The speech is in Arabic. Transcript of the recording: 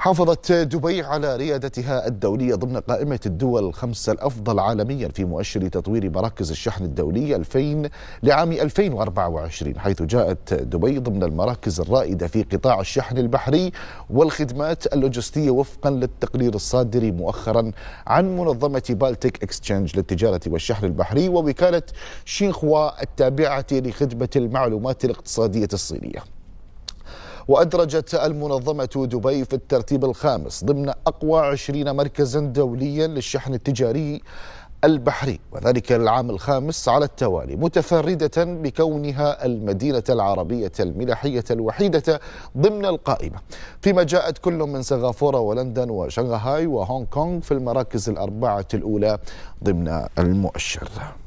حافظت دبي على ريادتها الدولية ضمن قائمة الدول الخمسة الأفضل عالميا في مؤشر تطوير مراكز الشحن الدولية 2000 لعام 2024 حيث جاءت دبي ضمن المراكز الرائدة في قطاع الشحن البحري والخدمات اللوجستية وفقا للتقرير الصادر مؤخرا عن منظمة بالتيك اكسشينج للتجارة والشحن البحري ووكالة شينخوا التابعة لخدمة المعلومات الاقتصادية الصينية وأدرجت المنظمة دبي في الترتيب الخامس ضمن أقوى 20 مركزا دوليا للشحن التجاري البحري وذلك العام الخامس على التوالي متفردة بكونها المدينة العربية الملاحية الوحيدة ضمن القائمة فيما جاءت كل من سنغافورة ولندن وشنغهاي وهونغ كونغ في المراكز الأربعة الأولى ضمن المؤشر